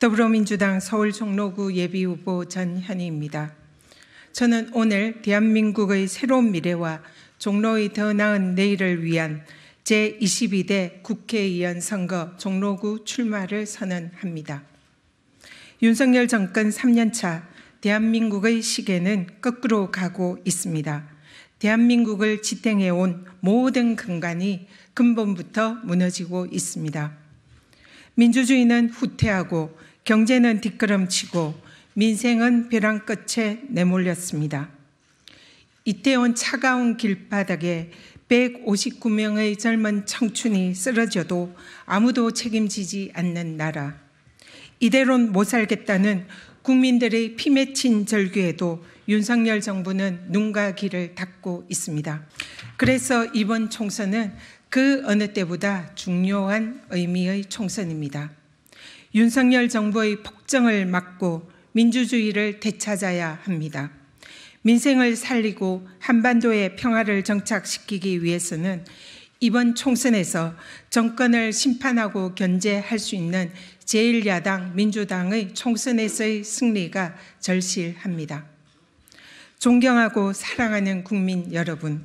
더불어민주당 서울 종로구 예비후보 전현희입니다. 저는 오늘 대한민국의 새로운 미래와 종로의 더 나은 내일을 위한 제22대 국회의원 선거 종로구 출마를 선언합니다. 윤석열 정권 3년차 대한민국의 시계는 거꾸로 가고 있습니다. 대한민국을 지탱해온 모든 근간이 근본부터 무너지고 있습니다. 민주주의는 후퇴하고 경제는 뒷걸음치고 민생은 벼랑 끝에 내몰렸습니다. 이태원 차가운 길바닥에 159명의 젊은 청춘이 쓰러져도 아무도 책임지지 않는 나라. 이대론 못 살겠다는 국민들의 피 맺힌 절규에도 윤석열 정부는 눈과 귀를 닫고 있습니다. 그래서 이번 총선은 그 어느 때보다 중요한 의미의 총선입니다. 윤석열 정부의 폭정을 막고 민주주의를 되찾아야 합니다. 민생을 살리고 한반도의 평화를 정착시키기 위해서는 이번 총선에서 정권을 심판하고 견제할 수 있는 제1야당 민주당의 총선에서의 승리가 절실합니다. 존경하고 사랑하는 국민 여러분,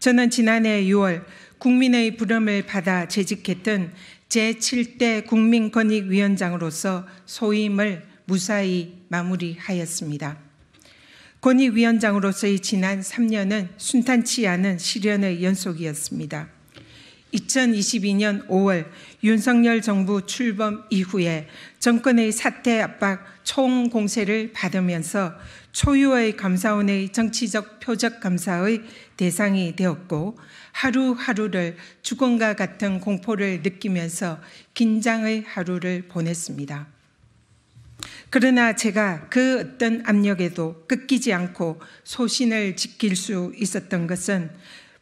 저는 지난해 6월 국민의 부름을 받아 재직했던 제7대 국민권익위원장으로서 소임을 무사히 마무리하였습니다. 권익위원장으로서의 지난 3년은 순탄치 않은 시련의 연속이었습니다. 2022년 5월 윤석열 정부 출범 이후에 정권의 사태 압박 총공세를 받으면서 초유의 감사원의 정치적 표적 감사의 대상이 되었고 하루하루를 죽음과 같은 공포를 느끼면서 긴장의 하루를 보냈습니다. 그러나 제가 그 어떤 압력에도 끊기지 않고 소신을 지킬 수 있었던 것은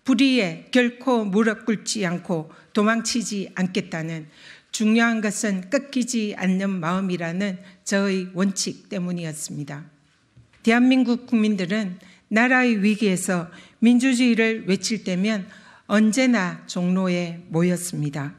불의에 결코 무릎 꿇지 않고 도망치지 않겠다는 중요한 것은 끊기지 않는 마음이라는 저의 원칙 때문이었습니다. 대한민국 국민들은 나라의 위기에서 민주주의를 외칠 때면 언제나 종로에 모였습니다.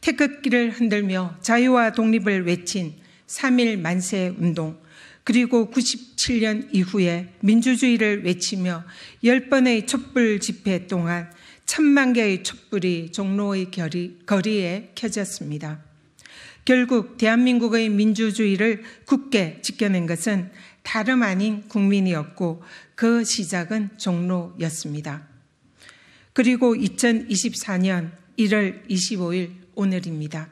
태극기를 흔들며 자유와 독립을 외친 3일 만세 운동, 그리고 97년 이후에 민주주의를 외치며 10번의 촛불 집회 동안 천만 개의 촛불이 종로의 결이, 거리에 켜졌습니다. 결국 대한민국의 민주주의를 굳게 지켜낸 것은 다름 아닌 국민이었고 그 시작은 종로였습니다. 그리고 2024년 1월 25일 오늘입니다.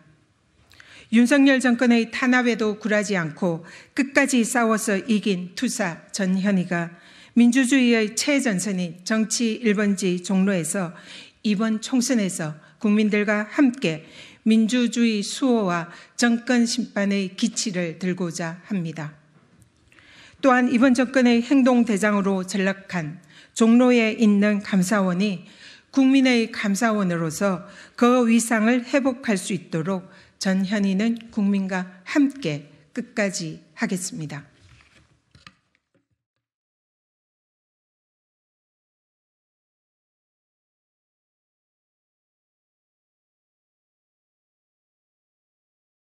윤석열 정권의 탄압에도 굴하지 않고 끝까지 싸워서 이긴 투사 전현희가 민주주의의 최전선인 정치 1번지 종로에서 이번 총선에서 국민들과 함께 민주주의 수호와 정권 심판의 기치를 들고자 합니다. 또한 이번 정권의 행동대장으로 전락한 종로에 있는 감사원이 국민의 감사원으로서 그 위상을 회복할 수 있도록 전현희는 국민과 함께 끝까지 하겠습니다.